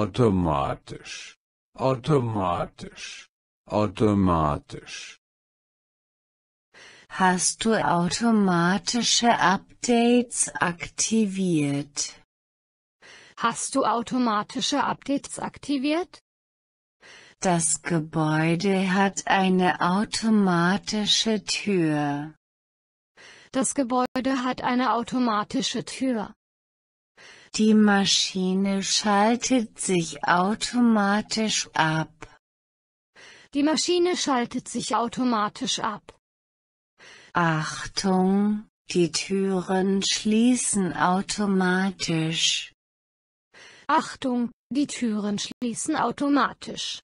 automatisch, automatisch, automatisch. Hast du automatische Updates aktiviert? Hast du automatische Updates aktiviert? Das Gebäude hat eine automatische Tür. Das Gebäude hat eine automatische Tür. Die Maschine schaltet sich automatisch ab. Die Maschine schaltet sich automatisch ab. Achtung, die Türen schließen automatisch. Achtung, die Türen schließen automatisch.